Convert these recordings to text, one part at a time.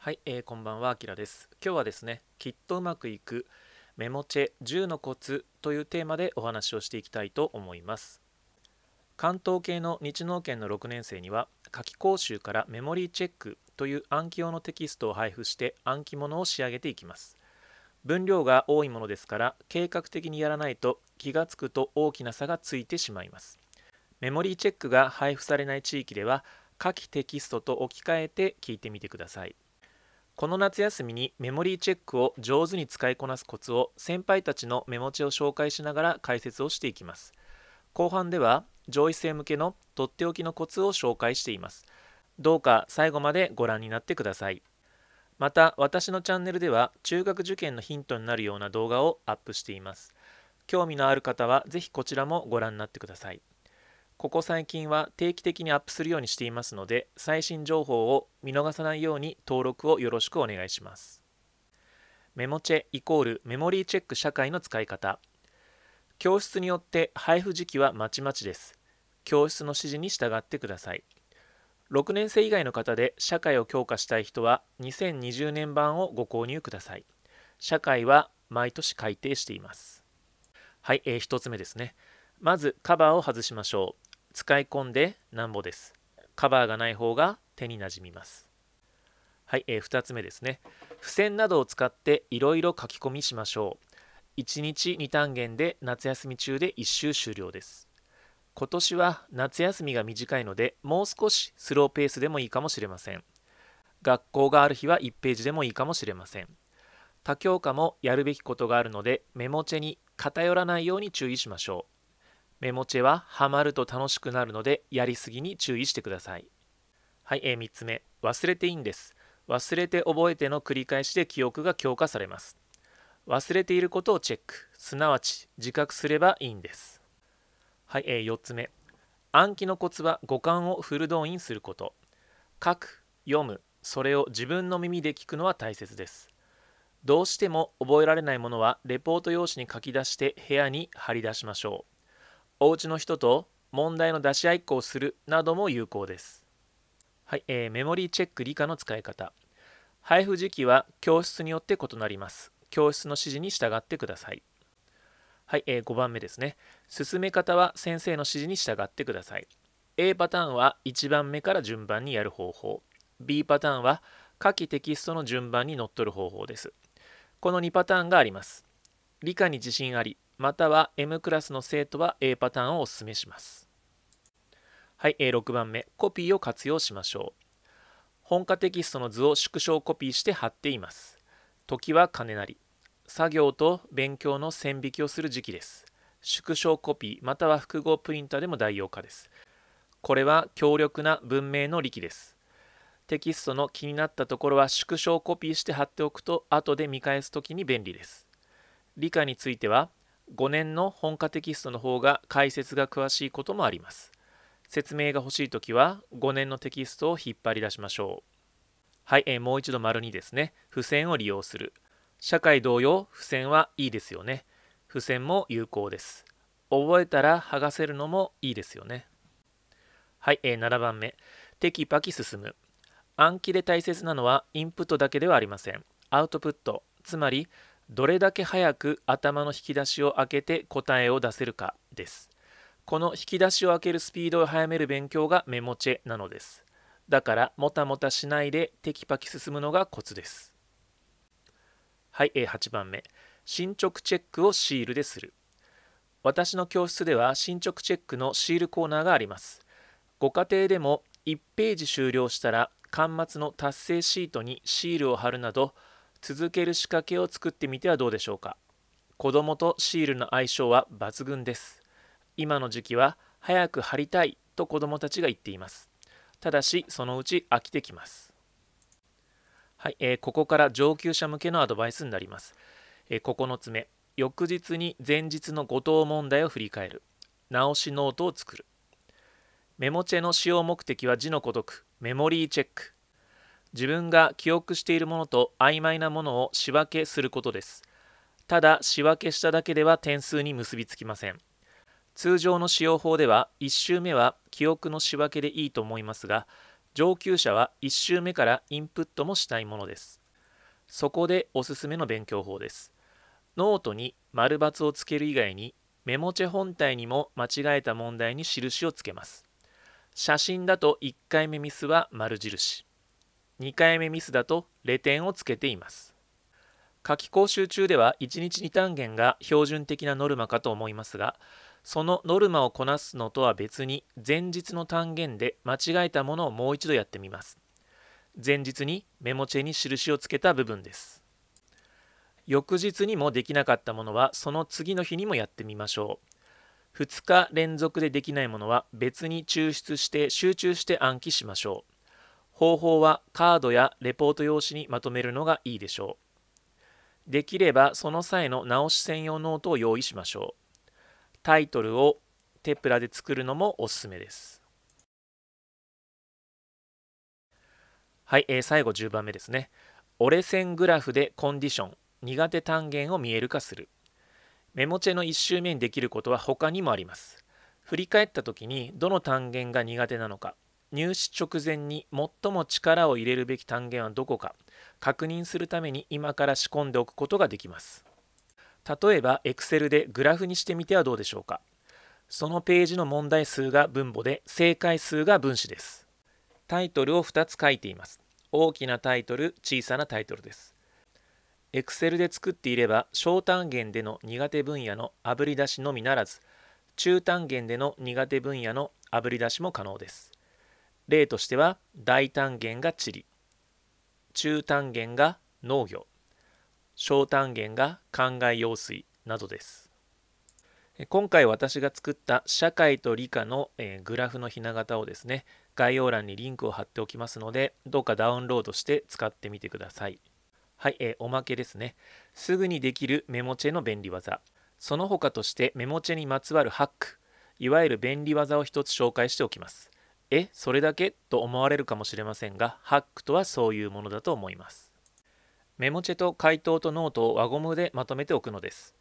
はい、えー、こんばんは、あきらです。今日はですね、きっとうまくいくメモチェ10のコツというテーマでお話をしていきたいと思います。関東系の日農研の6年生には、夏季講習からメモリーチェックという暗記用のテキストを配布して暗記物を仕上げていきます。分量が多いものですから、計画的にやらないと気がつくと大きな差がついてしまいます。メモリーチェックが配布されない地域では、夏季テキストと置き換えて聞いてみてください。この夏休みにメモリーチェックを上手に使いこなすコツを先輩たちのメモ帳を紹介しながら解説をしていきます後半では上位生向けのとっておきのコツを紹介していますどうか最後までご覧になってくださいまた私のチャンネルでは中学受験のヒントになるような動画をアップしています興味のある方は是非こちらもご覧になってくださいここ最近は定期的にアップするようにしていますので最新情報を見逃さないように登録をよろしくお願いしますメモチェイコールメモリーチェック社会の使い方教室によって配布時期はまちまちです教室の指示に従ってください6年生以外の方で社会を強化したい人は2020年版をご購入ください社会は毎年改定していますはい、えー、1つ目ですねまずカバーを外しましょう使い込んでなんぼです。カバーがない方が手になじみます。はい、えー、2つ目ですね。付箋などを使っていろいろ書き込みしましょう。1日2単元で夏休み中で1週終了です。今年は夏休みが短いのでもう少しスローペースでもいいかもしれません。学校がある日は1ページでもいいかもしれません。他教科もやるべきことがあるのでメモチェに偏らないように注意しましょう。メモチェはハマると楽しくなるのでやりすぎに注意してくださいはい、えー、3つ目忘れていいんです忘れて覚えての繰り返しで記憶が強化されます忘れていることをチェックすなわち自覚すればいいんですはい、えー、4つ目暗記のコツは五感をフル動員すること書く読むそれを自分の耳で聞くのは大切ですどうしても覚えられないものはレポート用紙に書き出して部屋に貼り出しましょうお家の人と問題の出し合いっこをするなども有効です。はい、えー、メモリーチェック理科の使い方。配布時期は教室によって異なります。教室の指示に従ってください。はい、えー、5番目ですね。進め方は先生の指示に従ってください。A パターンは1番目から順番にやる方法。B パターンは下記テキストの順番にのっとる方法です。この2パターンがあります。理科に自信あり、または M クラスの生徒は A パターンをお勧めします。はい、6番目、コピーを活用しましょう。本科テキストの図を縮小コピーして貼っています。時は金なり。作業と勉強の線引きをする時期です。縮小コピーまたは複合プリンターでも代用可です。これは強力な文明の力です。テキストの気になったところは縮小コピーして貼っておくと後で見返す時に便利です。理科については5年の本科テキストの方が解説が詳しいこともあります。説明が欲しいときは5年のテキストを引っ張り出しましょう。はい、えー、もう一度丸2ですね。付箋を利用する。社会同様、付箋はいいですよね。付箋も有効です。覚えたら剥がせるのもいいですよね。はい、えー、7番目。テキパキ進む。暗記で大切なのはインプットだけではありません。アウトプット、つまりどれだけ早く頭の引き出しを開けて答えを出せるかですこの引き出しを開けるスピードを早める勉強がメモチェなのですだからもたもたしないでテキパキ進むのがコツですはい、8番目進捗チェックをシールでする私の教室では進捗チェックのシールコーナーがありますご家庭でも1ページ終了したら端末の達成シートにシールを貼るなど続ける仕掛けを作ってみてはどうでしょうか子供とシールの相性は抜群です今の時期は早く貼りたいと子供たちが言っていますただしそのうち飽きてきますはい、えー、ここから上級者向けのアドバイスになります、えー、9つ目翌日に前日の誤答問題を振り返る直しノートを作るメモチェの使用目的は字のごとくメモリーチェック自分が記憶しているものと曖昧なものを仕分けすることですただ仕分けしただけでは点数に結びつきません通常の使用法では1周目は記憶の仕分けでいいと思いますが上級者は1周目からインプットもしたいものですそこでおすすめの勉強法ですノートに丸×をつける以外にメモチェ本体にも間違えた問題に印をつけます写真だと1回目ミスは丸印2回目ミスだと0点をつけています夏季講習中では1日2単元が標準的なノルマかと思いますがそのノルマをこなすのとは別に前日の単元で間違えたものをもう一度やってみます前日にメモチェに印をつけた部分です翌日にもできなかったものはその次の日にもやってみましょう2日連続でできないものは別に抽出して集中して暗記しましょう方法はカードやレポート用紙にまとめるのがいいでしょう。できればその際の直し専用ノートを用意しましょう。タイトルをテプラで作るのもおすすめです。はい、えー、最後10番目ですね。折れ線グラフでコンディション、苦手単元を見える化する。メモチェの1周目にできることは他にもあります。振り返った時にどの単元が苦手なのか、入試直前に最も力を入れるべき単元はどこか確認するために今から仕込んでおくことができます例えば Excel でグラフにしてみてはどうでしょうかそのページの問題数が分母で正解数が分子ですタイトルを2つ書いています大きなタイトル小さなタイトルです Excel で作っていれば小単元での苦手分野のあぶり出しのみならず中単元での苦手分野のあぶり出しも可能です例としては大単元が地理中単元が農業小単元が灌漑用水などです今回私が作った社会と理科のグラフのひな型をですね概要欄にリンクを貼っておきますのでどうかダウンロードして使ってみてくださいはい、えー、おまけですねすぐにできるメモチェの便利技その他としてメモチェにまつわるハックいわゆる便利技を一つ紹介しておきますえそれだけと思われるかもしれませんがハックとはそういうものだと思いますメモチェと回答とノートを輪ゴムでまとめておくのです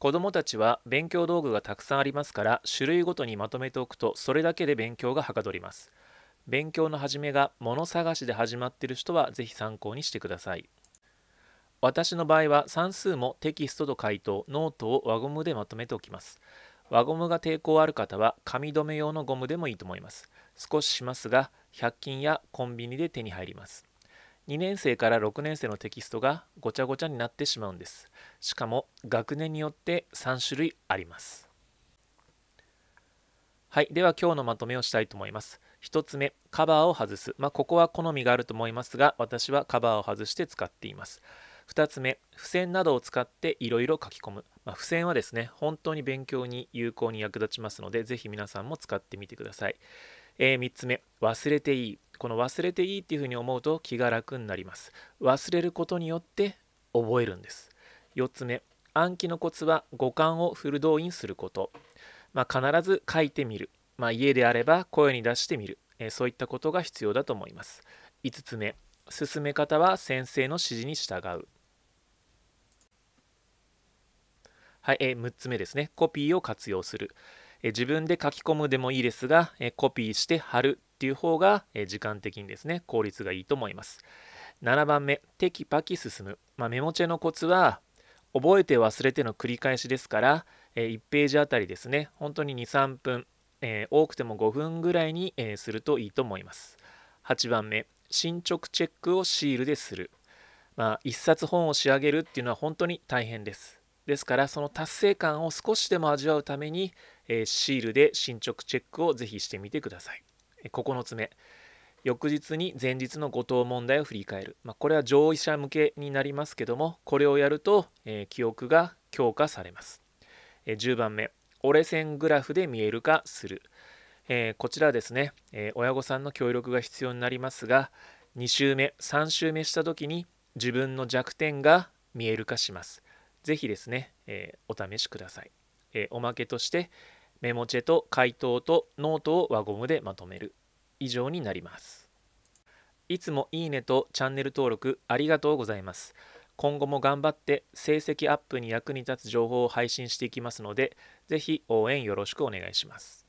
子どもたちは勉強道具がたくさんありますから種類ごとにまとめておくとそれだけで勉強がはかどります勉強の始めが物探しで始まっている人は是非参考にしてください私の場合は算数もテキストと回答ノートを輪ゴムでまとめておきます輪ゴムが抵抗ある方は紙留め用のゴムでもいいと思います少ししますが100均やコンビニで手に入ります2年生から6年生のテキストがごちゃごちゃになってしまうんですしかも学年によって3種類ありますはいでは今日のまとめをしたいと思います1つ目カバーを外すまあ、ここは好みがあると思いますが私はカバーを外して使っています2つ目付箋などを使っていろいろ書き込む、まあ、付箋はですね本当に勉強に有効に役立ちますので是非皆さんも使ってみてくださいえー、3つ目忘れていいこの忘れていいっていうふうに思うと気が楽になります忘れることによって覚えるんです4つ目暗記のコツは五感をフル動員すること、まあ、必ず書いてみる、まあ、家であれば声に出してみる、えー、そういったことが必要だと思います5つ目進め方は先生の指示に従うはい、えー、6つ目ですねコピーを活用する自分で書き込むでもいいですが、コピーして貼るっていう方が、時間的にですね効率がいいと思います7番目テキパキ進む、まあ、メモチェのコツは覚えて忘れての繰り返しですから、1ページあたりですね本当に23分、多くても5分ぐらいに、するといいと思います8番目進捗チェックをシールでするまあ、1冊本を仕上げるっていうのは本当に大変です。ですからその達成感を少しでも味わうために、えー、シールで進捗チェックをぜひしてみてください。9つ目翌日に前日の後藤問題を振り返る、まあ、これは上位者向けになりますけどもこれをやると、えー、記憶が強化されます、えー、10番目折れ線グラフで見える化する、えー、こちらですね、えー、親御さんの協力が必要になりますが2週目3週目した時に自分の弱点が見える化しますぜひですね、えー、お試しください、えー、おまけとしてメモチェと回答とノートを輪ゴムでまとめる以上になりますいつもいいねとチャンネル登録ありがとうございます今後も頑張って成績アップに役に立つ情報を配信していきますのでぜひ応援よろしくお願いします